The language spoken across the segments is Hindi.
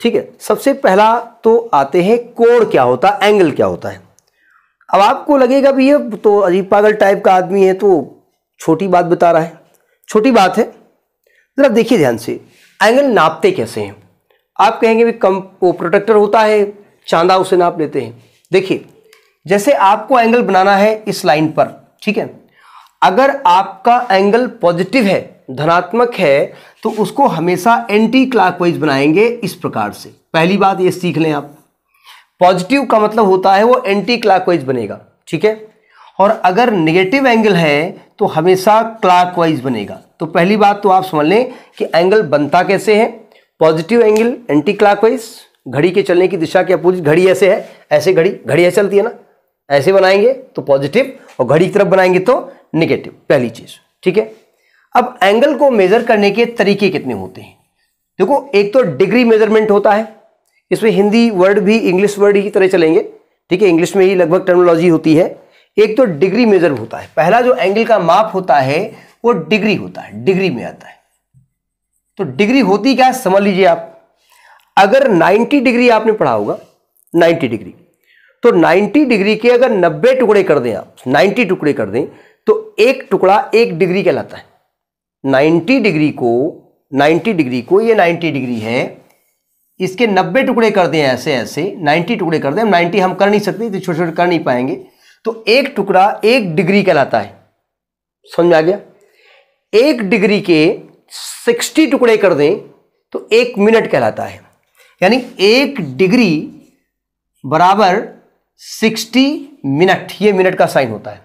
ठीक है सबसे पहला तो आते हैं कोण क्या होता है एंगल क्या होता है अब आपको लगेगा भी ये तो अजीब पागल टाइप का आदमी है तो छोटी बात बता रहा है छोटी बात है ज़रा देखिए ध्यान से एंगल नापते कैसे हैं आप कहेंगे भी कम वो प्रोटेक्टर होता है चांदा उसे नाप लेते हैं देखिए जैसे आपको एंगल बनाना है इस लाइन पर ठीक है अगर आपका एंगल पॉजिटिव है धनात्मक है तो उसको हमेशा एंटी क्लॉकवाइज बनाएंगे इस प्रकार से पहली बात ये सीख लें आप पॉजिटिव का मतलब होता है वो एंटी क्लॉकवाइज बनेगा ठीक है और अगर नेगेटिव एंगल है तो हमेशा क्लॉकवाइज बनेगा तो पहली बात तो आप समझ लें कि एंगल बनता कैसे है पॉजिटिव एंगल एंटी क्लॉकवाइज घड़ी के चलने की दिशा के अपोजिट घड़ी ऐसे है ऐसे घड़ी घड़ी ऐसे चलती है ना ऐसे बनाएंगे तो पॉजिटिव और घड़ी की तरफ बनाएंगे तो निगेटिव पहली चीज़ ठीक है अब एंगल को मेजर करने के तरीके कितने होते हैं देखो एक तो डिग्री मेजरमेंट होता है इसमें हिंदी वर्ड भी इंग्लिश वर्ड ही तरह चलेंगे ठीक है इंग्लिश में ही लगभग टर्मोलॉजी होती है एक तो डिग्री मेजर होता है पहला जो एंगल का माप होता है वो डिग्री होता है डिग्री में आता है तो डिग्री होती क्या समझ लीजिए आप अगर 90 डिग्री आपने पढ़ा होगा 90 डिग्री तो 90 डिग्री के अगर 90 टुकड़े कर दें आप 90 टुकड़े कर दें तो एक टुकड़ा एक डिग्री कहलाता है 90 डिग्री को 90 डिग्री को ये 90 डिग्री है इसके 90 टुकड़े कर दें ऐसे ऐसे 90 टुकड़े कर दें 90 हम कर नहीं सकते तो छोटे छोटे कर नहीं पाएंगे तो एक टुकड़ा एक डिग्री कहलाता है समझ आ गया एक डिग्री के 60 टुकड़े कर दें तो एक मिनट कहलाता है यानी एक डिग्री बराबर 60 मिनट ये मिनट का साइन होता है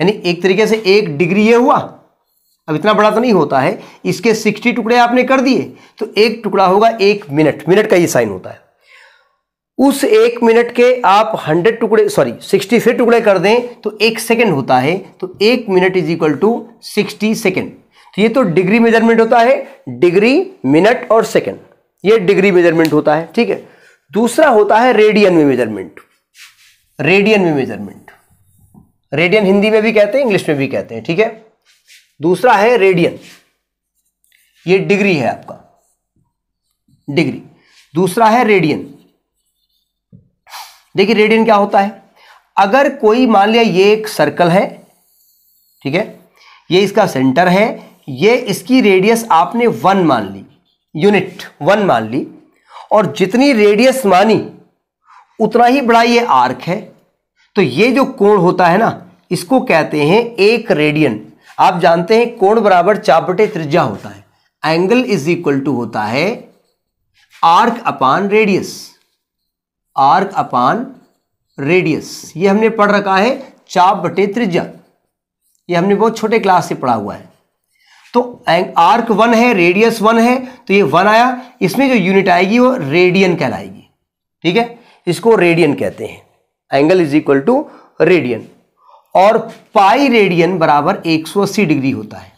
यानी एक तरीके से एक डिग्री ये हुआ अब इतना बड़ा तो नहीं होता है इसके सिक्सटी टुकड़े आपने कर दिए तो एक टुकड़ा होगा एक मिनट मिनट का ये साइन होता है उस एक मिनट के आप हंड्रेड टुकड़े सॉरी सिक्सटी फिर टुकड़े कर दें तो एक सेकेंड होता है तो एक minute is equal to sixty second तो ये तो डिग्री मेजरमेंट होता है डिग्री मिनट और सेकेंड ये डिग्री मेजरमेंट होता है ठीक है दूसरा होता है रेडियन में मेजरमेंट रेडियन में मेजरमेंट रेडियन हिंदी में भी कहते हैं इंग्लिश में भी कहते हैं ठीक है दूसरा है रेडियन ये डिग्री है आपका डिग्री दूसरा है रेडियन देखिए रेडियन क्या होता है अगर कोई मान लिया ये एक सर्कल है ठीक है ये इसका सेंटर है ये इसकी रेडियस आपने वन मान ली यूनिट वन मान ली और जितनी रेडियस मानी उतना ही बड़ा ये आर्क है तो ये जो कोण होता है ना इसको कहते हैं एक रेडियन आप जानते हैं कोण बराबर चापटे बटे त्रिज्या होता है एंगल इज इक्वल टू होता है arc upon radius arc upon radius ये हमने पढ़ रखा है चाप बटे त्रिज्या ये हमने बहुत छोटे क्लास से पढ़ा हुआ है तो आर्क वन है रेडियस वन है तो ये वन आया इसमें जो यूनिट आएगी वो रेडियन कहलाएगी ठीक है इसको रेडियन कहते हैं angle is equal to radian और पाई रेडियन बराबर 180 डिग्री होता है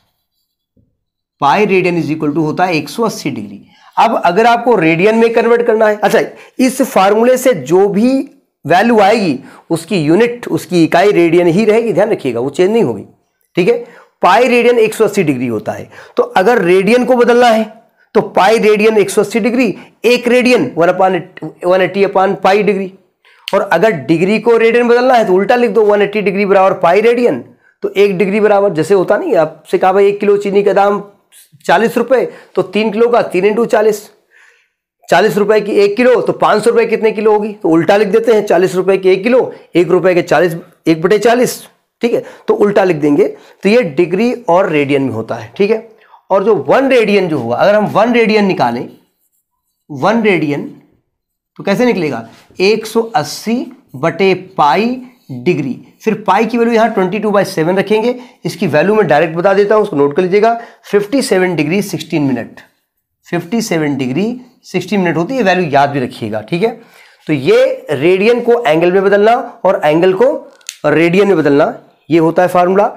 pi radian is equal to होता है 180 डिग्री अब अगर आपको रेडियन में कन्वर्ट करना है अच्छा इस फार्मूले से जो भी वैल्यू आएगी उसकी यूनिट उसकी इकाई रेडियन ही रहेगी ध्यान रखिएगा वो चेंज नहीं होगी ठीक है पाई रेडियन 180 डिग्री होता है तो अगर रेडियन को बदलना है तो पाई रेडियन 180 डिग्री एक radian one upon one eighty upon pi degree और अगर डिग्री को रेडियन बदलना है तो उल्टा लिख दो 180 डिग्री बराबर पाई रेडियन तो एक डिग्री बराबर जैसे होता नहीं आपसे कहा भाई एक किलो चीनी का दाम चालीस रुपये तो तीन किलो का तीन इंटू चालीस चालीस रुपए की एक किलो तो पाँच सौ रुपये कितने किलो होगी तो उल्टा लिख देते हैं चालीस रुपए की एक किलो एक रुपए के चालीस एक बटे चालीस ठीक है तो उल्टा लिख देंगे तो ये डिग्री और रेडियन में होता है ठीक है और जो वन रेडियन जो होगा अगर हम वन रेडियन निकालें वन रेडियन तो कैसे निकलेगा 180 बटे पाई डिग्री फिर पाई की वैल्यू यहाँ 22 टू बाई सेवन रखेंगे इसकी वैल्यू मैं डायरेक्ट बता देता हूँ उसको नोट कर लीजिएगा 57 डिग्री 16 मिनट 57 डिग्री 16 मिनट होती है वैल्यू याद भी रखिएगा ठीक है तो ये रेडियन को एंगल में बदलना और एंगल को रेडियन में बदलना ये होता है फार्मूला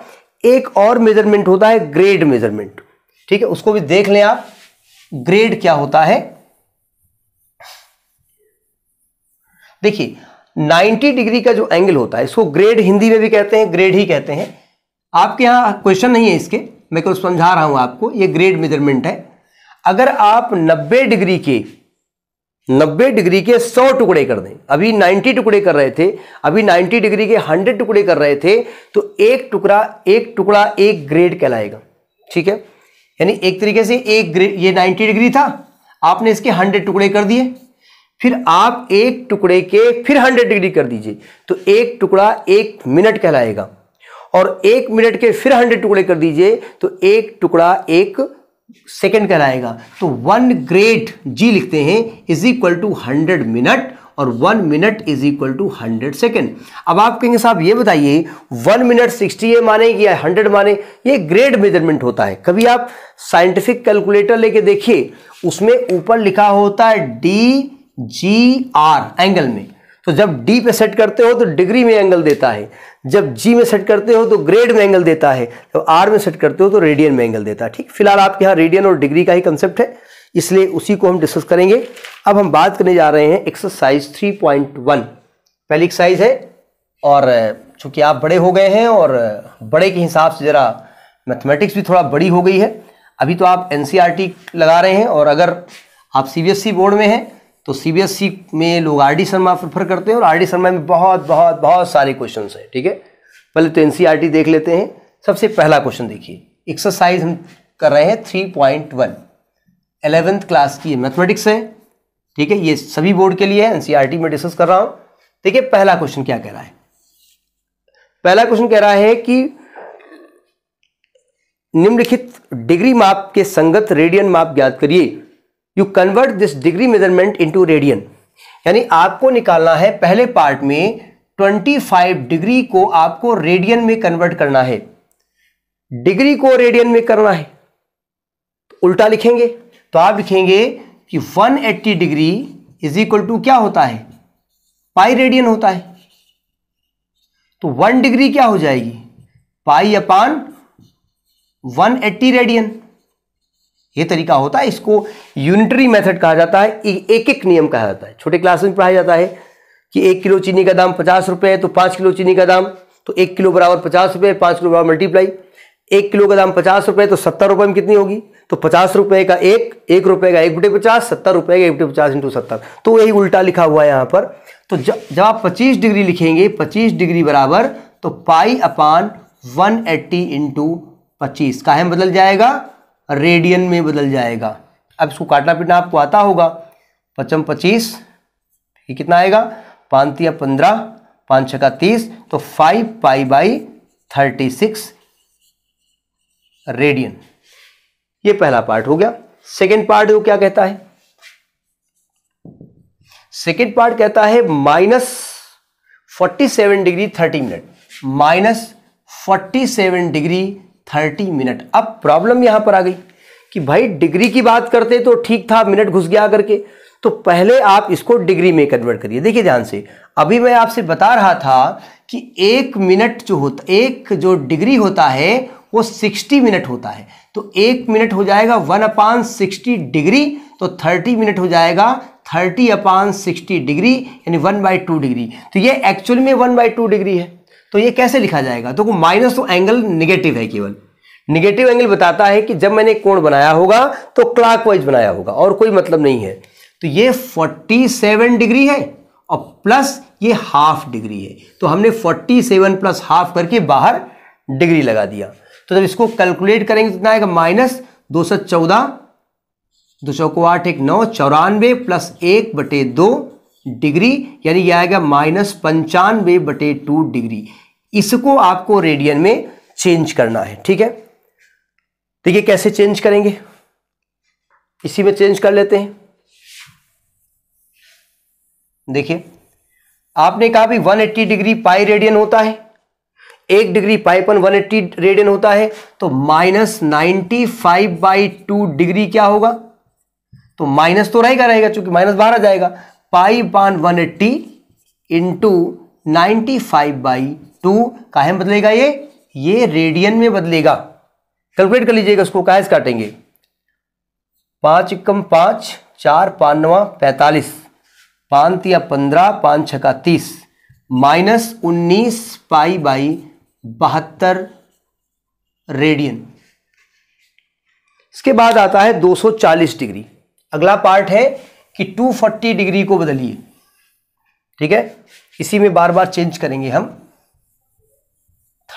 एक और मेजरमेंट होता है ग्रेड मेजरमेंट ठीक है उसको भी देख लें आप ग्रेड क्या होता है देखिए 90 डिग्री का जो एंगल होता है इसको ग्रेड हिंदी में भी कहते हैं ग्रेड ही कहते हैं आपके यहाँ क्वेश्चन नहीं है इसके मैं कुछ समझा रहा हूँ आपको ये ग्रेड मेजरमेंट है अगर आप 90 डिग्री के 90 डिग्री के 100 टुकड़े कर दें अभी 90 टुकड़े कर रहे थे अभी 90 डिग्री के 100 टुकड़े कर रहे थे तो एक टुकड़ा एक टुकड़ा एक ग्रेड कहलाएगा ठीक है यानी एक तरीके से एक ग्रेड ये 90 डिग्री था आपने इसके 100 टुकड़े कर दिए फिर आप एक टुकड़े के फिर हंड्रेड डिग्री कर दीजिए तो एक टुकड़ा एक मिनट कहलाएगा और एक मिनट के फिर हंड्रेड टुकड़े कर दीजिए तो एक टुकड़ा एक सेकेंड कहलाएगा तो वन ग्रेट जी लिखते हैं is equal to hundred minute और one minute is equal to hundred second अब आप कहेंगे साहब ये बताइए वन मिनट सिक्सटी ए माने या हंड्रेड माने ये ग्रेड मेजरमेंट होता है कभी आप साइंटिफिक कैलकुलेटर लेके देखिए उसमें ऊपर लिखा होता है डी जी आर एंगल में तो जब डी पे सेट करते हो तो डिग्री में एंगल देता है जब जी में सेट करते हो तो ग्रेड में एंगल देता है जब तो आर में सेट करते हो तो रेडियन में एंगल देता है ठीक फिलहाल आपके यहाँ रेडियन और डिग्री का ही कंसेप्ट है इसलिए उसी को हम डिस्कस करेंगे अब हम बात करने जा रहे हैं एक्सरसाइज 3.1 पहली एक्सरसाइज है और चूंकि आप बड़े हो गए हैं और बड़े के हिसाब से ज़रा मैथमेटिक्स भी थोड़ा बड़ी हो गई है अभी तो आप एन e लगा रहे हैं और अगर आप सी बोर्ड e में हैं तो सीबीएसई e में लोग आर डी शर्मा प्रेफर करते हैं और आर डी शर्मा में बहुत बहुत बहुत सारे क्वेश्चन हैं ठीक है पहले तो एन e देख लेते हैं सबसे पहला क्वेश्चन देखिए एक्सरसाइज हम कर रहे हैं three point one eleventh class की मैथमेटिक्स है ठीक है ये सभी बोर्ड के लिए है एनसीईआरटी e में डिस्कस कर रहा हूँ देखिए पहला क्वेश्चन क्या कह रहा है पहला क्वेश्चन कह रहा है कि निम्नलिखित डिग्री माप के संगत रेडियन माप ज्ञात करिए you convert this degree measurement into radian यानी आपको निकालना है पहले पार्ट में 25 डिग्री को आपको रेडियन में कन्वर्ट करना है डिग्री को रेडियन में करना है तो उल्टा लिखेंगे तो आप लिखेंगे कि 180 डिग्री इज इक्वल टू क्या होता है पाई रेडियन होता है तो वन डिग्री क्या हो जाएगी पाई अपान 180 रेडियन ये तरीका होता है इसको यूनिटरी मेथड कहा जाता है एक एक नियम कहा जाता है छोटे क्लास में पढ़ाया जाता है कि एक किलो चीनी का दाम पचास रुपये है तो पाँच किलो चीनी का दाम तो एक किलो बराबर पचास रुपये पाँच किलो बराबर मल्टीप्लाई एक किलो का दाम पचास रुपये तो सत्तर रुपये में कितनी होगी तो पचास रुपये का एक एक रुपये का एक बटे पचास सत्तर रुपये का एक बटे पचास इंटू सत्तर तो यही उल्टा लिखा हुआ है यहाँ पर तो जब जब आप पच्चीस डिग्री लिखेंगे पच्चीस डिग्री बराबर तो pi upon one eighty into पच्चीस काहे बदल जाएगा रेडियन में बदल जाएगा अब इसको काटना पीटना आपको आता होगा पचम पच्चीस ये कितना आएगा पांतिया या पंद्रह पाँच छः का तीस तो five pi by thirty six radian ये पहला पार्ट हो गया सेकेंड पार्ट वो क्या कहता है सेकेंड पार्ट कहता है minus forty seven degree thirty minute minus forty seven degree thirty minute अब प्रॉब्लम यहाँ पर आ गई कि भाई डिग्री की बात करते तो ठीक था मिनट घुस गया करके तो पहले आप इसको डिग्री में कन्वर्ट करिए देखिए ध्यान से अभी मैं आपसे बता रहा था कि एक मिनट जो होता एक जो डिग्री होता है वो 60 मिनट होता है तो एक मिनट हो जाएगा वन अपान सिक्सटी डिग्री तो 30 मिनट हो जाएगा 30 अपान सिक्सटी डिग्री यानी वन बाई टू डिग्री तो ये एक्चुअल में वन बाई टू डिग्री है तो ये कैसे लिखा जाएगा तो माइनस तो एंगल निगेटिव है केवल निगेटिव एंगल बताता है कि जब मैंने कोण बनाया होगा तो क्लाक बनाया होगा और कोई मतलब नहीं है तो ये फोर्टी डिग्री है और प्लस ये हाफ डिग्री है तो हमने 47 प्लस हाफ करके बाहर डिग्री लगा दिया तो जब इसको कैलकुलेट करेंगे तो कितना आएगा माइनस दो सौ चौदह दो को आठ एक नौ चौरानवे प्लस एक बटे दो डिग्री यानी यह आएगा माइनस पंचानवे बटे टू डिग्री इसको आपको रेडियन में चेंज करना है ठीक है देखिए कैसे चेंज करेंगे इसी में चेंज कर लेते हैं देखिए आपने कहा भी 180 डिग्री पाई रेडियन होता है एक डिग्री पाईपन 180 रेडियन होता है तो minus ninety five by two degree क्या होगा तो माइनस तो रहेगा रहेगा चूंकि माइनस बाहर आ जाएगा pi upon one eighty into ninety five by two काहे में बदलेगा ये ये रेडियन में बदलेगा कैलकुलेट कर लीजिएगा उसको काहे से काटेंगे पाँच इक्कम पाँच चार पानवा पैंतालीस पाँच या पंद्रह पाँच छका तीस माइनस उन्नीस पाई बाई बहत्तर रेडियन इसके बाद आता है 240 डिग्री अगला पार्ट है कि 240 डिग्री को बदलिए ठीक है इसी में बार बार चेंज करेंगे हम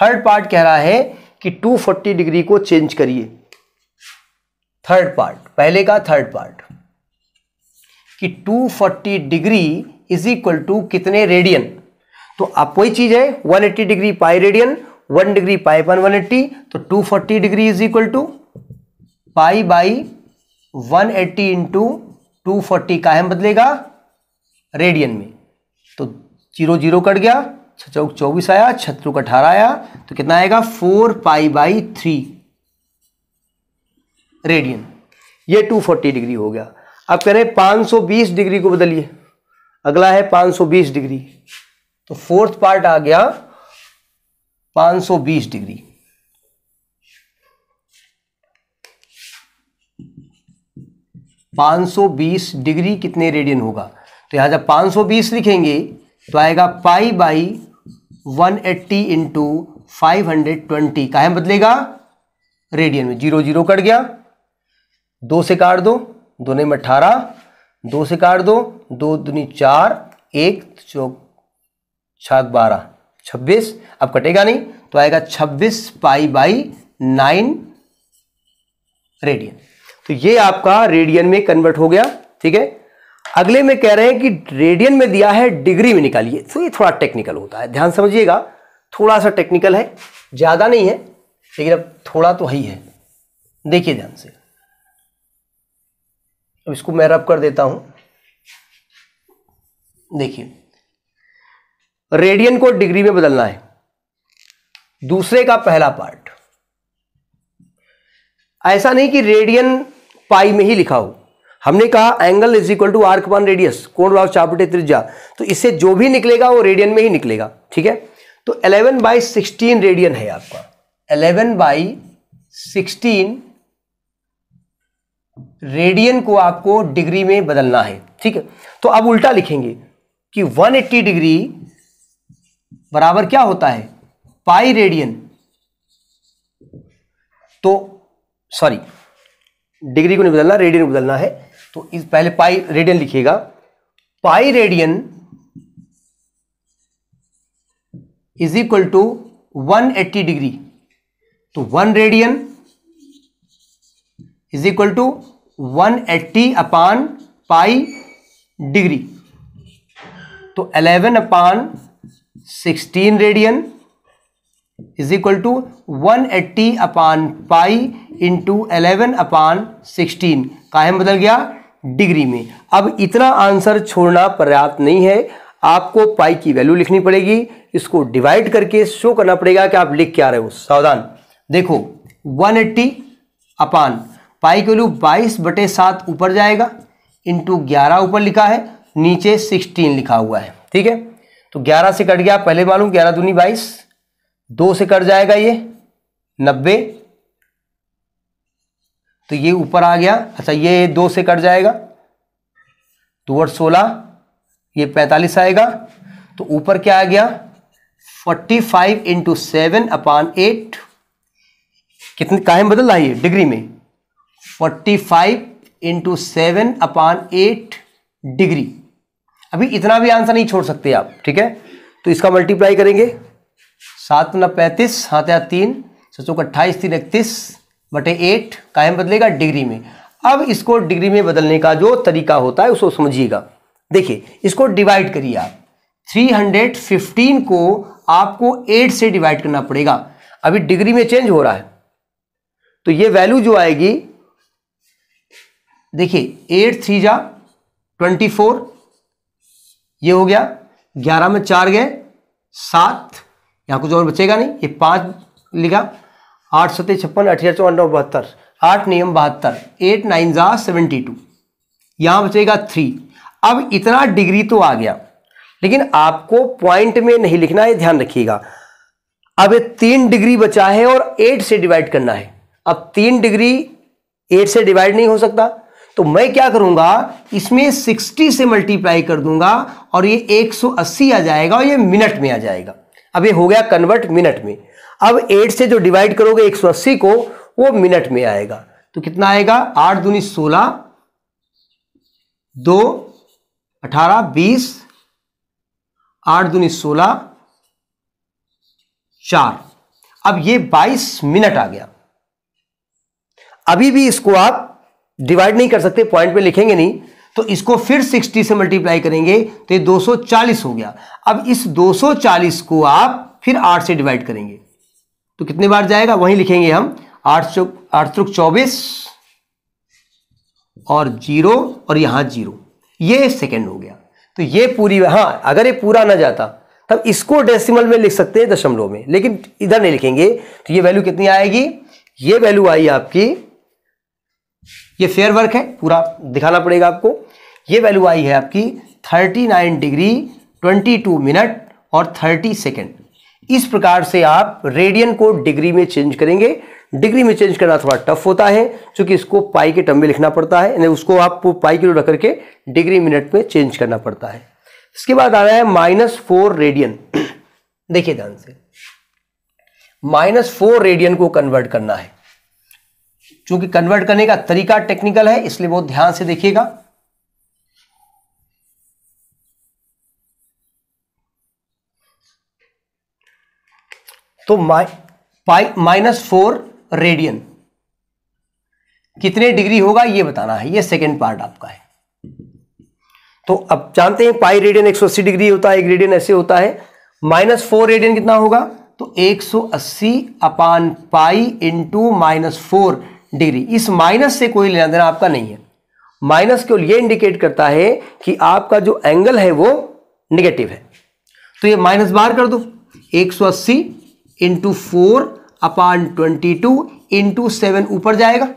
थर्ड पार्ट कह रहा है कि 240 डिग्री को चेंज करिए थर्ड पार्ट पहले का थर्ड पार्ट कि 240 डिग्री इज इक्वल टू कितने रेडियन तो आप वही चीज है 180 degree pi radian 1 degree pi पर वन तो 240 degree is equal to pi by 180 eighty into two forty काहे बदलेगा रेडियन में तो जीरो जीरो कट गया चौक चौबीस आया छत्रुक अठारह आया तो कितना आएगा four pi by three radian ये टू फोर्टी डिग्री हो गया अब कह रहे पाँच सौ बीस डिग्री को बदलिए अगला है पाँच सौ बीस डिग्री तो फोर्थ पार्ट आ गया पाँच सौ बीस डिग्री 520 डिग्री कितने रेडियन होगा तो यहाँ जब 520 लिखेंगे तो आएगा pi by 180 eighty into five काहे बदलेगा रेडियन में जीरो जीरो कट गया दो से काट दो दोने में अठारह दो से काट दो दो दुनी चार एक चौक छाक बारह छब्बीस अब कटेगा नहीं तो आएगा छब्बीस पाई बाई नाइन रेडियन तो ये आपका रेडियन में कन्वर्ट हो गया ठीक है अगले में कह रहे हैं कि रेडियन में दिया है डिग्री में निकालिए तो ये थोड़ा टेक्निकल होता है ध्यान समझिएगा थोड़ा सा टेक्निकल है ज़्यादा नहीं है लेकिन अब थोड़ा तो ही है देखिए ध्यान से अब इसको मैं रब कर देता हूं देखिए रेडियन को डिग्री में बदलना है दूसरे का पहला पार्ट ऐसा नहीं कि रेडियन पाई में ही लिखा हो हमने कहा angle is equal to arc one radius कोण भाव चापटे त्रिज्या तो इससे जो भी निकलेगा वो रेडियन में ही निकलेगा ठीक है तो 11 बाई सिक्सटीन रेडियन है आपका 11 बाई सिक्सटीन रेडियन को आपको डिग्री में बदलना है ठीक है तो अब उल्टा लिखेंगे कि 180 डिग्री बराबर क्या होता है पाई रेडियन तो सॉरी डिग्री को नहीं बदलना रेडियन को बदलना है तो इस पहले पाई रेडियन लिखिएगा pi radian is equal to 180 degree तो one radian is equal to 180 upon pi degree तो 11 upon 16 radian is equal to 180 upon pi into eleven upon sixteen काहे बदल गया डिग्री में अब इतना आंसर छोड़ना पर्याप्त नहीं है आपको पाई की वैल्यू लिखनी पड़ेगी इसको डिवाइड करके शो करना पड़ेगा कि आप लिख क्या रहे हो सावधान देखो 180 एट्टी अपान पाई की वैल्यू बाईस बटे सात ऊपर जाएगा इंटू ग्यारह ऊपर लिखा है नीचे सिक्सटीन लिखा हुआ है ठीक है तो ग्यारह से कट गया पहले मालूम ग्यारह दूनी बाईस दो से कट जाएगा ये नब्बे तो ये ऊपर आ गया अच्छा ये दो से कट जाएगा टू वर्ड सोलह ये पैंतालीस आएगा तो ऊपर क्या आ गया forty five into seven upon eight कितने काहे बदल रहा है ये डिग्री में forty five into seven upon eight degree अभी इतना भी आंसर नहीं छोड़ सकते आप ठीक है तो इसका मल्टीप्लाई करेंगे सात न पैंतीस सात या तीन सौ अट्ठाईस तीन इकतीस बटे एट कायम बदलेगा डिग्री में अब इसको डिग्री में बदलने का जो तरीका होता है उसको समझिएगा देखिए इसको डिवाइड करिए आप 315 को आपको 8 से डिवाइड करना पड़ेगा अभी डिग्री में चेंज हो रहा है तो ये वैल्यू जो आएगी देखिए एट थ्री जा ट्वेंटी फोर ये हो गया ग्यारह में चार गए सात यहाँ कुछ और बचेगा नहीं ये पांच लिखा आठ सौ छप्पन अठारह चौवानवे बहत्तर आठ नियम बहत्तर एट नाइन जा सेवेंटी टू यहाँ बचेगा थ्री अब इतना डिग्री तो आ गया लेकिन आपको पॉइंट में नहीं लिखना है ध्यान रखिएगा अब तीन डिग्री बचा है और एट से डिवाइड करना है अब तीन डिग्री एट से डिवाइड नहीं हो सकता तो मैं क्या करूंगा इसमें सिक्सटी से मल्टीप्लाई कर दूंगा और ये एक सौ अस्सी आ जाएगा और ये मिनट में आ जाएगा अब ये हो गया कन्वर्ट मिनट में अब एट से जो डिवाइड करोगे एक सौ अस्सी को वो मिनट में आएगा तो कितना आएगा आठ दूनी सोलह दो अठारह बीस आठ दूनी सोलह चार अब ये बाईस मिनट आ गया अभी भी इसको आप डिवाइड नहीं कर सकते पॉइंट पे लिखेंगे नहीं तो इसको फिर 60 से मल्टीप्लाई करेंगे तो ये 240 हो गया अब इस 240 को आप फिर 8 से डिवाइड करेंगे तो कितने बार जाएगा वहीं लिखेंगे हम आठ सौ आठ सौ चौबीस और जीरो और यहाँ जीरो ये सेकेंड हो गया तो ये पूरी हाँ अगर ये पूरा ना जाता तब इसको डेसिमल में लिख सकते हैं दशमलव में लेकिन इधर नहीं लिखेंगे तो ये वैल्यू कितनी आएगी ये वैल्यू आई आपकी ये फेयर वर्क है पूरा दिखाना पड़ेगा आपको ये वैल्यू आई है आपकी नाइन डिग्री टू मिनट और थर्टी सेकेंड इस प्रकार से आप रेडियन को डिग्री में चेंज करेंगे डिग्री में चेंज करना थोड़ा टफ होता है क्योंकि इसको पाई के टर्म में लिखना पड़ता है यानी उसको आप पाई किलो रख करके डिग्री मिनट में चेंज करना पड़ता है इसके बाद आ रहा है माइनस फोर रेडियन देखिए ध्यान से माइनस फोर रेडियन को कन्वर्ट करना है क्योंकि कन्वर्ट करने का तरीका टेक्निकल है इसलिए बहुत ध्यान से देखिएगा तो पाई माइनस फोर रेडियन कितने डिग्री होगा ये बताना है ये सेकेंड पार्ट आपका है तो अब जानते हैं पाई रेडियन 180 डिग्री होता है एक रेडियन ऐसे होता है माइनस फोर रेडियन कितना होगा तो 180 upon pi into minus four degree इस माइनस से कोई लेना देना आपका नहीं है माइनस केवल ये इंडिकेट करता है कि आपका जो एंगल है वो निगेटिव है तो ये माइनस बाहर कर दो 180 into four upon twenty two into seven ऊपर जाएगा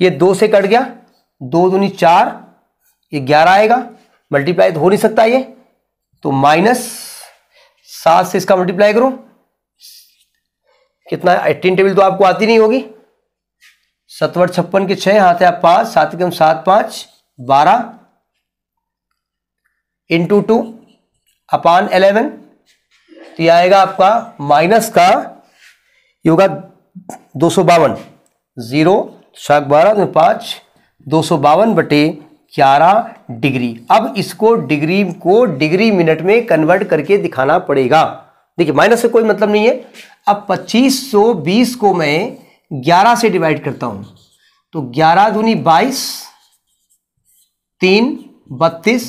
ये दो से कट गया दो दूनी चार ये ग्यारह आएगा मल्टीप्लाई हो नहीं सकता ये तो माइनस सात से इसका मल्टीप्लाई करो कितना एट्टीन टेबल तो आपको आती नहीं होगी सतवर छप्पन के छः हाथ है आप पाँच सात के सात पाँच बारह इंटू टू अपान एलेवन तो यह आएगा आपका माइनस का ये होगा दो सौ बावन जीरो बारह में पाँच दो सौ बावन बटे ग्यारह डिग्री अब इसको डिग्री को डिग्री मिनट में कन्वर्ट करके दिखाना पड़ेगा देखिए माइनस से कोई मतलब नहीं है अब पच्चीस सौ बीस को मैं ग्यारह से डिवाइड करता हूं तो ग्यारह दूनी बाईस तीन बत्तीस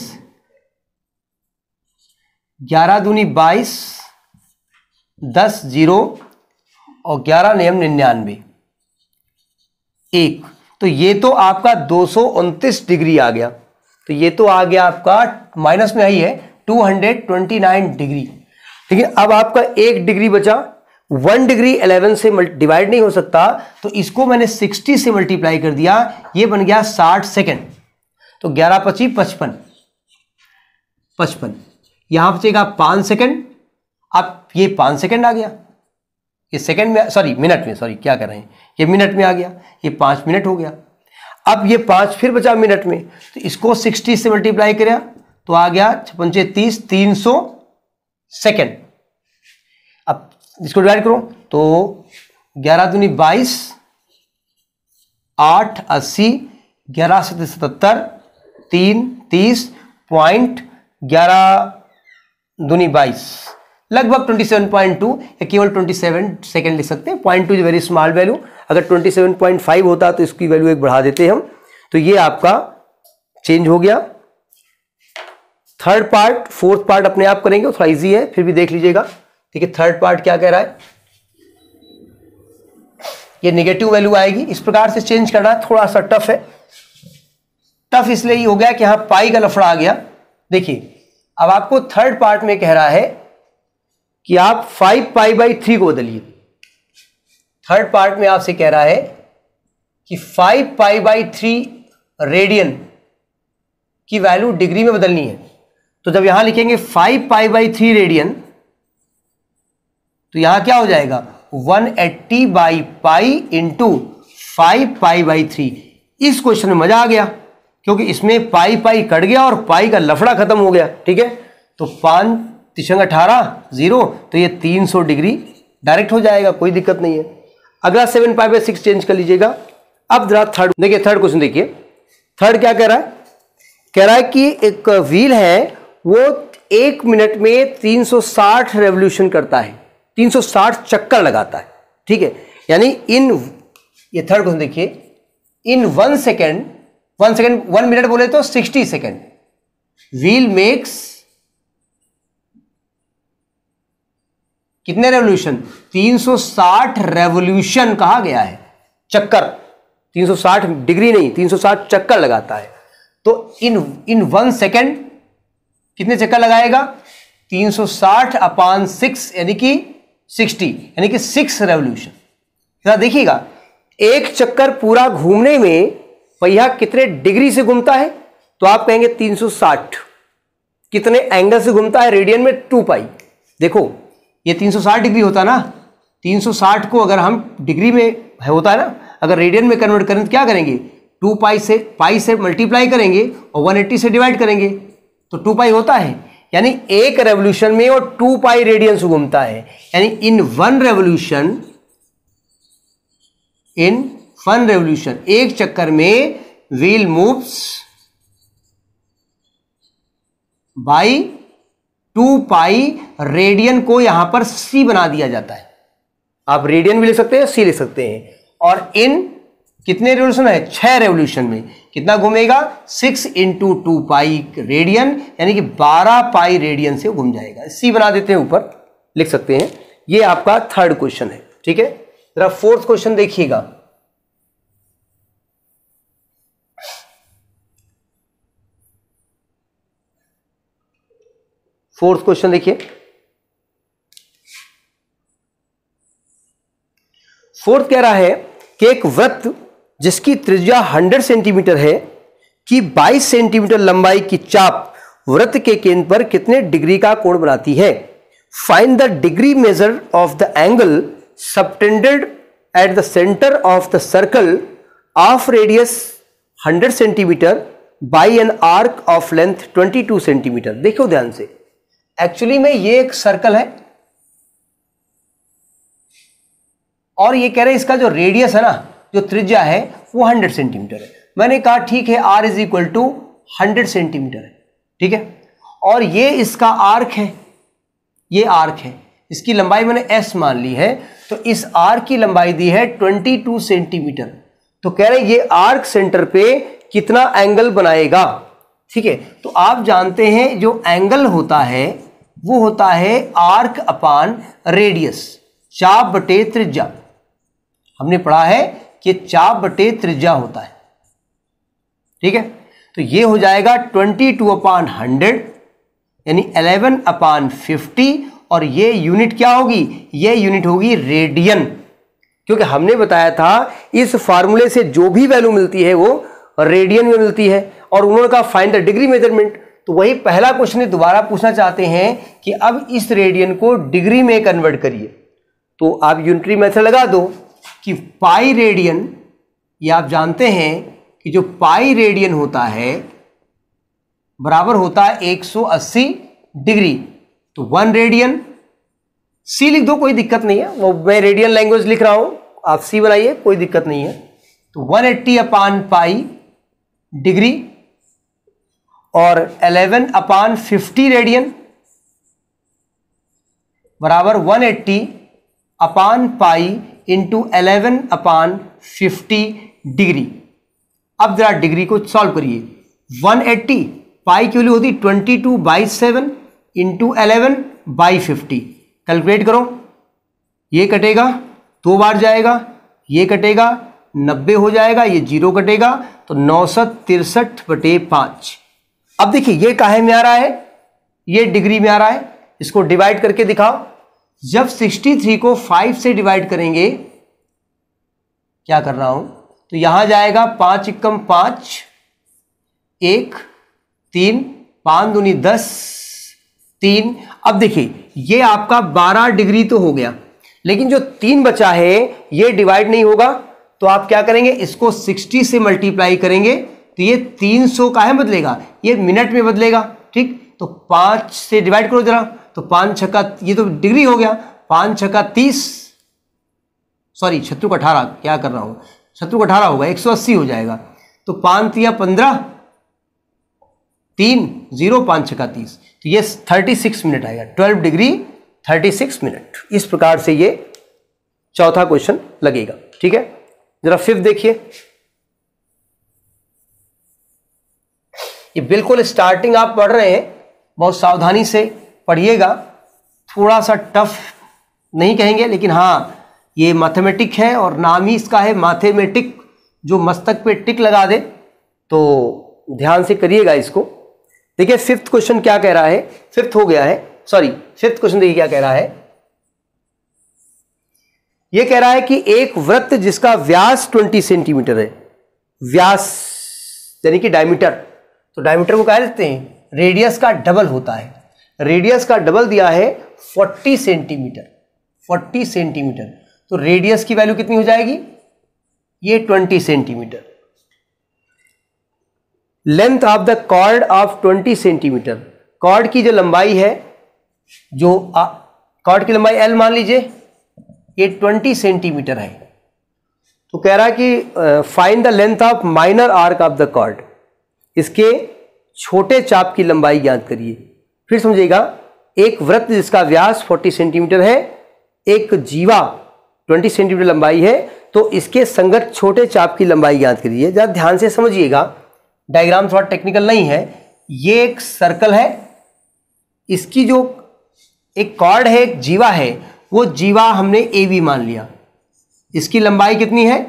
ग्यारह दूनी बाईस दस जीरो और ग्यारह नियम निन्यानवे एक तो ये तो आपका दो सौ उनतीस डिग्री आ गया तो ये तो आ गया आपका माइनस में आई है two hundred twenty nine degree ठीक है अब आपका एक डिग्री बचा वन डिग्री इलेवन से डिवाइड नहीं हो सकता तो इसको मैंने सिक्सटी से मल्टीप्लाई कर दिया ये बन गया साठ सेकेंड तो ग्यारह पच्चीस पचपन पचपन यहां बचेगा पांच सेकेंड अब ये पाँच सेकंड आ गया ये सेकंड में सॉरी मिनट में सॉरी क्या कर रहे हैं ये मिनट में आ गया ये पाँच मिनट हो गया अब ये पाँच फिर बचा मिनट में तो इसको सिक्सटी से मल्टीप्लाई करा तो आ गया छपंचे तीस तीन सौ सेकेंड अब इसको डिवाइड करो तो ग्यारह दूनी बाईस आठ अस्सी ग्यारह सत सतहत्तर तीन तीस पॉइंट ग्यारह दूनी बाईस लगभग 27.2 या केवल 27 सेकंड लिख सकते हैं point two is very small value अगर 27.5 होता तो इसकी वैल्यू एक बढ़ा देते हम तो ये आपका चेंज हो गया थर्ड पार्ट फोर्थ पार्ट अपने आप करेंगे थोड़ा इजी है फिर भी देख लीजिएगा ठीक है थर्ड पार्ट क्या कह रहा है ये नेगेटिव वैल्यू आएगी इस प्रकार से चेंज करना थोड़ा सा टफ है टफ इसलिए ही हो गया कि यहां पाई का लफड़ा आ गया देखिए अब आपको थर्ड पार्ट में कह रहा है कि आप फाइव पाई बाई थ्री को बदलिए थर्ड पार्ट में आपसे कह रहा है कि five pi by three radian की वैल्यू डिग्री में बदलनी है तो जब यहां लिखेंगे five pi by three radian तो यहां क्या हो जाएगा one eighty by pi into five pi by three इस क्वेश्चन में मजा आ गया क्योंकि इसमें पाई पाई कट गया और पाई का लफड़ा खत्म हो गया ठीक है तो पांच तिशंग अठारह जीरो तो ये तीन सौ डिग्री डायरेक्ट हो जाएगा कोई दिक्कत नहीं है अगला सेवन फाइव या सिक्स चेंज कर लीजिएगा अब जरा थर्ड देखिए थर्ड क्वेश्चन देखिए थर्ड क्या कह रहा है कह रहा है कि एक व्हील है वो एक मिनट में 360 रेवोल्यूशन करता है 360 चक्कर लगाता है ठीक है यानी इन ये थर्ड क्वेश्चन देखिए in one second one second one minute बोले तो 60 सेकेंड व्हील मेक्स कितने रेवोल्यूशन 360 रेवोल्यूशन कहा गया है चक्कर 360 डिग्री नहीं 360 चक्कर लगाता है तो इन इन वन सेकेंड कितने चक्कर लगाएगा 360 अपान सिक्स यानी कि 60 यानी कि सिक्स रेवोल्यूशन जरा देखिएगा एक चक्कर पूरा घूमने में पहिया कितने डिग्री से घूमता है तो आप कहेंगे 360 कितने एंगल से घूमता है रेडियन में टू पाई देखो ये 360 डिग्री होता ना 360 को अगर हम डिग्री में होता है ना अगर रेडियन में कन्वर्ट करें तो क्या करेंगे टू पाई से पाई से मल्टीप्लाई करेंगे और 180 से डिवाइड करेंगे तो टू पाई होता है यानी एक रेवोल्यूशन में वो टू पाई रेडियंस घूमता है यानी in one revolution in one revolution एक चक्कर में wheel moves by two pi radian को यहां पर सी बना दिया जाता है आप रेडियन भी ले सकते हैं सी ले सकते हैं और इन कितने रेवोल्यूशन है छह रेवोल्यूशन में कितना घूमेगा six into two pi radian यानी कि बारह पाई रेडियन से घूम जाएगा सी बना देते हैं ऊपर लिख सकते हैं ये आपका थर्ड क्वेश्चन है ठीक है जरा फोर्थ क्वेश्चन देखिएगा फोर्थ क्वेश्चन देखिए फोर्थ कह रहा है कि एक वृत्त जिसकी त्रिज्या 100 सेंटीमीटर है कि 22 सेंटीमीटर लंबाई की चाप वृत्त के केंद्र पर कितने डिग्री का कोण बनाती है find the degree measure of the angle subtended at the centre of the circle of radius 100 centimetre by an arc of length 22 centimetre देखो ध्यान से एक्चुअली में ये एक सर्कल है और ये कह रहे हैं इसका जो रेडियस है ना जो त्रिज्या है वो 100 सेंटीमीटर है मैंने कहा ठीक है R is equal to hundred centimetre है ठीक है और ये इसका आर्क है ये आर्क है इसकी लंबाई मैंने एस मान ली है तो इस आर्क की लंबाई दी है 22 सेंटीमीटर तो कह रहे हैं ये आर्क सेंटर पे कितना एंगल बनाएगा ठीक है तो आप जानते हैं जो एंगल होता है वो होता है आर्क अपान रेडियस चाप बटे त्रिज्या हमने पढ़ा है कि चाप बटे त्रिज्या होता है ठीक है तो ये हो जाएगा ट्वेंटी टू अपान हंड्रेड यानी अलेवन अपान फिफ्टी और ये यूनिट क्या होगी ये यूनिट होगी रेडियन क्योंकि हमने बताया था इस फार्मूले से जो भी वैल्यू मिलती है वो रेडियन में मिलती है और उन्होंने कहा फाइंड द डिग्री मेजरमेंट तो वही पहला क्वेश्चन दोबारा पूछना चाहते हैं कि अब इस रेडियन को डिग्री में कन्वर्ट करिए तो आप यूनिटरी मेथड लगा दो कि पाई रेडियन ये आप जानते हैं कि जो पाई रेडियन होता है बराबर होता है 180 डिग्री तो वन रेडियन सी लिख दो कोई दिक्कत नहीं है वो मैं रेडियन लैंग्वेज लिख रहा हूं आप सी बनाइए कोई दिक्कत नहीं है तो 180 एट्टी अपान पाई डिग्री और 11 अपान 50 रेडियन बराबर 180 upon pi into eleven upon 50 degree अब जरा डिग्री को सॉल्व करिए 180 पाई क्यों होती 22 two by seven into eleven by fifty calculate करो ये कटेगा दो बार जाएगा ये कटेगा नब्बे हो जाएगा ये जीरो कटेगा तो नौ सौ तिरसठ बटे पाँच अब देखिए ये काहे में आ रहा है ये डिग्री में आ रहा है इसको डिवाइड करके दिखाओ जब 63 को 5 से डिवाइड करेंगे क्या कर रहा हूं तो यहां जाएगा पांच इक्कम पांच एक तीन पांच दूनी दस तीन अब देखिए ये आपका बारह डिग्री तो हो गया लेकिन जो तीन बचा है ये डिवाइड नहीं होगा तो आप क्या करेंगे इसको सिक्सटी से मल्टीप्लाई करेंगे तो ये 300 का है बदलेगा ये मिनट में बदलेगा ठीक तो पाँच से डिवाइड करो जरा तो पाँच छक्का ये तो डिग्री हो गया पाँच छक्का तीस सॉरी छत्रु का अठारह क्या कर रहा हूँ छत्रु का अठारह होगा एक सौ अस्सी हो जाएगा तो पाँच या पंद्रह तीन जीरो पाँच छक्का तीस तो ये थर्टी सिक्स मिनट आएगा twelve degree thirty six minute इस प्रकार से ये चौथा क्वेश्चन लगेगा ठीक है जरा फिफ्थ देखिए ये बिल्कुल स्टार्टिंग आप पढ़ रहे हैं बहुत सावधानी से पढ़िएगा थोड़ा सा टफ नहीं कहेंगे लेकिन हाँ ये मैथमेटिक है और नाम ही इसका है माथेमेटिक जो मस्तक पे टिक लगा दे तो ध्यान से करिएगा इसको देखिए फिफ्थ क्वेश्चन क्या कह रहा है फिफ्थ हो गया है सॉरी फिफ्थ क्वेश्चन देखिए क्या कह रहा है ये कह रहा है कि एक वृत्त जिसका व्यास 20 सेंटीमीटर है व्यास यानी कि डायमीटर तो डायमीटर को क्या लेते हैं रेडियस का डबल होता है रेडियस का डबल दिया है 40 सेंटीमीटर 40 सेंटीमीटर तो रेडियस की वैल्यू कितनी हो जाएगी ये 20 centimetre length of the chord of 20 centimetre chord की जो लंबाई है जो कॉर्ड की लंबाई एल मान लीजिए ये 20 सेंटीमीटर है तो कह रहा है कि find the length of minor arc of the chord इसके छोटे चाप की लंबाई ज्ञात करिए फिर समझिएगा एक वृत्त जिसका व्यास 40 सेंटीमीटर है एक जीवा 20 सेंटीमीटर लंबाई है तो इसके संगत छोटे चाप की लंबाई ज्ञात करिए ज़रा ध्यान से समझिएगा डायग्राम थोड़ा टेक्निकल नहीं है ये एक सर्कल है इसकी जो एक कॉर्ड है एक जीवा है वो जीवा हमने ए वी मान लिया इसकी लंबाई कितनी है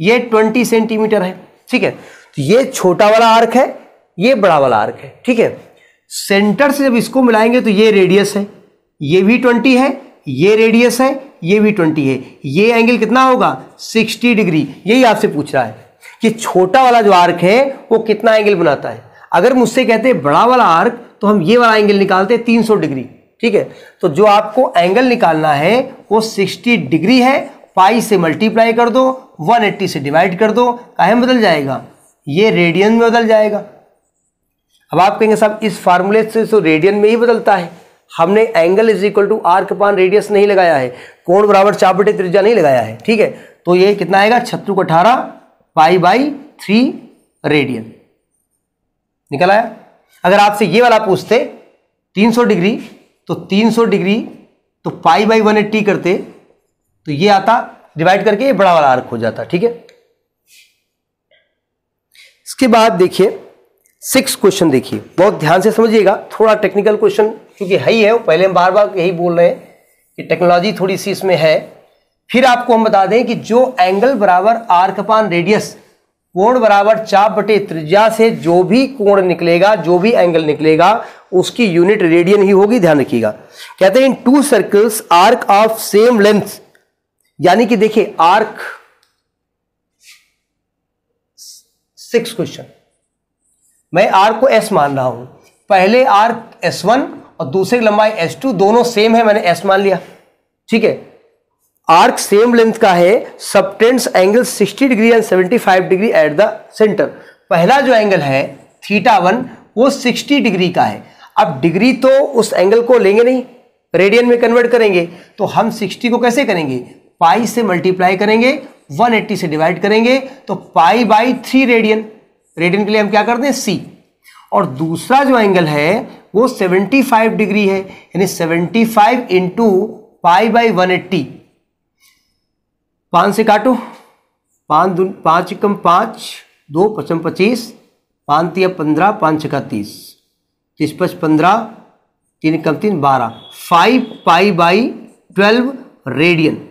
ये 20 सेंटीमीटर है ठीक है ये छोटा वाला आर्क है ये बड़ा वाला आर्क है ठीक है सेंटर से जब इसको मिलाएंगे तो ये रेडियस है ये भी ट्वेंटी है ये रेडियस है ये भी ट्वेंटी है ये एंगल कितना होगा सिक्सटी डिग्री यही आपसे पूछ रहा है कि छोटा वाला जो आर्क है वो कितना एंगल बनाता है अगर मुझसे कहते हैं बड़ा वाला आर्क तो हम ये वाला एंगल निकालते हैं तीन सौ डिग्री ठीक है तो जो आपको एंगल निकालना है वो सिक्सटी डिग्री है पाई से मल्टीप्लाई कर दो एट्टी से डिवाइड कर दो काहे बदल जाएगा ये रेडियन में बदल जाएगा अब आप कहेंगे साहब इस फार्मूले से तो रेडियन में ही बदलता है हमने angle is equal to R के पान रेडियस नहीं लगाया है कोण बराबर चार बटे त्रिज्या नहीं लगाया है ठीक है तो ये कितना आएगा छत्तु को अठारह पाई बाई थ्री रेडियन निकल आया अगर आपसे ये वाला पूछते 300 डिग्री तो 300 डिग्री तो पाई बाई वन एट्टी करते तो ये आता डिवाइड करके ये बड़ा वाला आर्क हो जाता ठीक है इसके बाद देखिए सिक्स क्वेश्चन देखिए बहुत ध्यान से समझिएगा थोड़ा टेक्निकल क्वेश्चन क्योंकि है ही है पहले हम बार बार यही बोल रहे हैं कि टेक्नोलॉजी थोड़ी सी इसमें है फिर आपको हम बता दें कि जो एंगल बराबर आर्कपान रेडियस कोण बराबर चाप बटे त्रिज्या से जो भी कोण निकलेगा जो भी एंगल निकलेगा उसकी यूनिट रेडियन ही होगी ध्यान रखिएगा कहते हैं in two circles arc of same length यानी कि देखिए आर्क सिक्स क्वेश्चन मैं आर को एस मान रहा हूं पहले आर एस वन और दूसरी लंबाई एस टू दोनों सेम है मैंने एस मान लिया ठीक है आर्क सेम लेंथ का है subtends angle 60 degree and 75 degree at the centre पहला जो एंगल है थीटा वन वो 60 डिग्री का है अब डिग्री तो उस एंगल को लेंगे नहीं रेडियन में कन्वर्ट करेंगे तो हम 60 को कैसे करेंगे पाई से मल्टीप्लाई करेंगे 180 से डिवाइड करेंगे तो pi by three radian radian के लिए हम क्या करते हैं सी और दूसरा जो एंगल है वो 75 डिग्री है यानी 75 five into pi by one eighty पांच से काटो पाँच दू पाँच कम पाँच दो पचम पच्चीस पाँच या पंद्रह पाँच का तीस तीस पच पंद्रह तीन कम तीन बारह five pi by twelve radian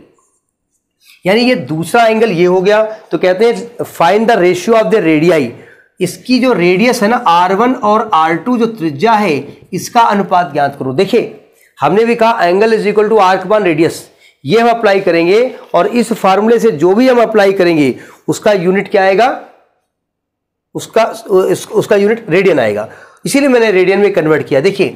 यानी ये दूसरा एंगल ये हो गया तो कहते हैं find the ratio of the radii इसकी जो रेडियस है ना R1 और R2 जो त्रिज्या है इसका अनुपात ज्ञात करो देखिए हमने भी कहा angle is equal to arc one radius ये हम अप्लाई करेंगे और इस फार्मूले से जो भी हम अप्लाई करेंगे उसका यूनिट क्या आएगा उसका उसका यूनिट रेडियन आएगा इसीलिए मैंने रेडियन में कन्वर्ट किया देखिए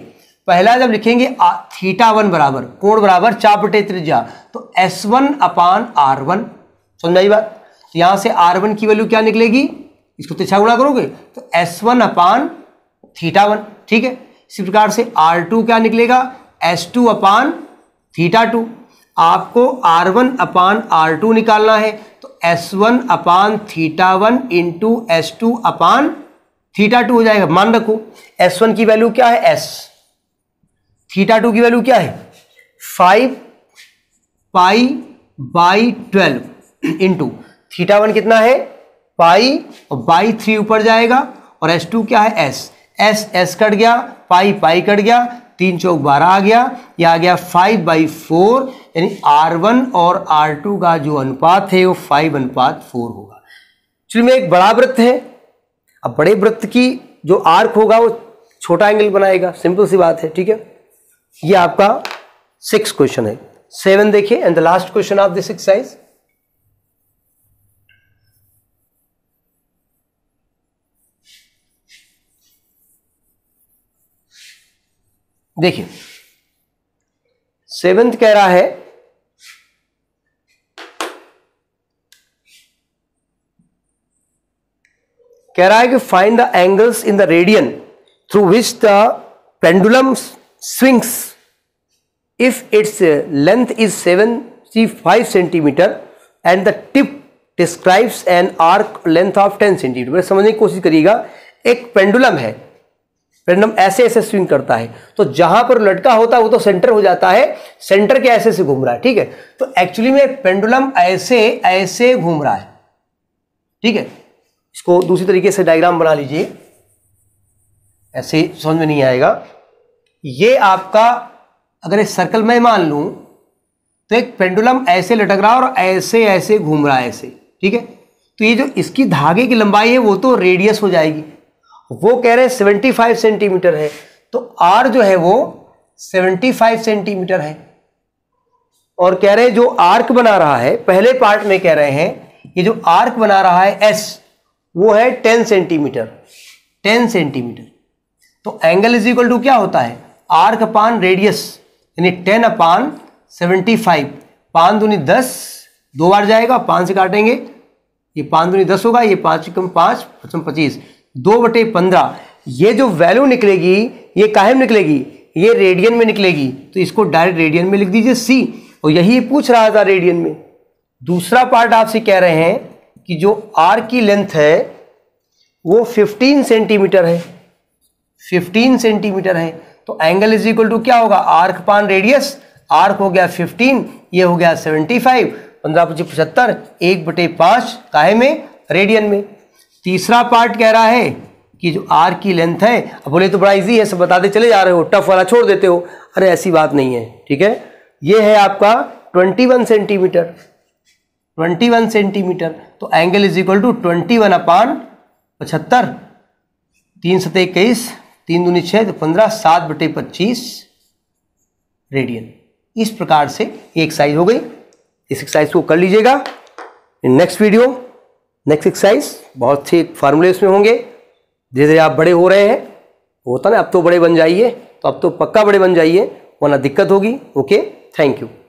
पहला जब लिखेंगे थीटा वन बराबर कोण बराबर चापटे त्रिज्या तो S one upon R one समझाई बात तो यहां से आर वन की वैल्यू क्या निकलेगी इसको तिरछा गुणा करोगे तो S one upon theta one ठीक है इसी प्रकार से आर टू क्या निकलेगा S two upon theta two आपको R one upon R two निकालना है तो S one upon theta one into S two upon theta two हो जाएगा मान रखो एस वन की वैल्यू क्या है एस थीटा टू की वैल्यू क्या है five pi by twelve into theta one कितना है पाई और बाई थ्री ऊपर जाएगा और एस टू क्या है एस एस एस कट गया पाई पाई कट गया तीन चौक बारह आ गया यह आ गया फाइव बाई फोर यानी आर वन और आर टू का जो अनुपात है वो फाइव अनुपात फोर होगा चलिए में एक बड़ा वृत्त है अब बड़े वृत्त की जो आर्क होगा वो छोटा एंगल बनाएगा सिंपल सी बात है ठीक है ये आपका सिक्स क्वेश्चन है सेवन देखिए and the last question of this exercise देखिए सेवेंथ कह रहा है कह रहा है कि find the angles in the radian through which the pendulums swings if its length is seven C five centimetre and the tip describes an arc length of ten centimetre समझने की कोशिश करिएगा एक पेंडुलम है पेंडुलम ऐसे ऐसे स्विंग करता है तो जहां पर लटका होता है वो तो सेंटर हो जाता है सेंटर के ऐसे से घूम रहा है ठीक है तो एक्चुअली में पेंडुलम ऐसे ऐसे घूम रहा है ठीक है इसको दूसरी तरीके से डायग्राम बना लीजिए ऐसे समझ में नहीं आएगा ये आपका अगर इस सर्कल में मान लू तो एक पेंडुलम ऐसे लटक रहा है और ऐसे ऐसे घूम रहा है ऐसे ठीक है तो ये जो इसकी धागे की लंबाई है वो तो रेडियस हो जाएगी वो कह रहे हैं सेवेंटी फाइव सेंटीमीटर है तो आर जो है वो सेवेंटी फाइव सेंटीमीटर है और कह रहे हैं जो आर्क बना रहा है पहले पार्ट में कह रहे हैं ये जो आर्क बना रहा है एस वो है टेन सेंटीमीटर टेन सेंटीमीटर तो एंगल इज इक्वल टू क्या होता है आर्क अपान रेडियस यानी टेन अपान सेवेंटी फाइव पाँच दूनी दस दो बार जाएगा पाँच से काटेंगे ये पाँच दूनी दस होगा ये पाँच कम पाँच पचम पच्चीस दो बटे पंद्रह ये जो वैल्यू निकलेगी ये काहे में निकलेगी ये रेडियन में निकलेगी तो इसको डायरेक्ट रेडियन में लिख दीजिए सी और यही पूछ रहा था रेडियन में दूसरा पार्ट आपसे कह रहे हैं कि जो आर की लेंथ है वो 15 सेंटीमीटर है 15 सेंटीमीटर है तो एंगल इज इक्वल टू क्या होगा आर्क पान रेडियस आर्क हो गया 15 ये हो गया 75 पंद्रह पच्चीस पचहत्तर एक बटे पाँच काहे में रेडियन में तीसरा पार्ट कह रहा है कि जो आर्क की लेंथ है अब बोले तो बड़ा इजी है सब बताते चले जा रहे हो टफ वाला छोड़ देते हो अरे ऐसी बात नहीं है ठीक है ये है आपका 21 सेंटीमीटर 21 सेंटीमीटर तो angle is equal to 21 upon पचहत्तर तीन सतह इक्कीस तीन दूनी छः तो पंद्रह सात बटे पच्चीस रेडियन इस प्रकार से ये एक्सरसाइज हो गई इस एक्सरसाइज को कर लीजिएगा नेक्स्ट वीडियो नेक्स्ट एक्सरसाइज बहुत से फार्मूले इसमें होंगे धीरे धीरे आप बड़े हो रहे हैं होता ना अब तो बड़े बन जाइए तो अब तो पक्का बड़े बन जाइए वरना दिक्कत होगी ओके थैंक यू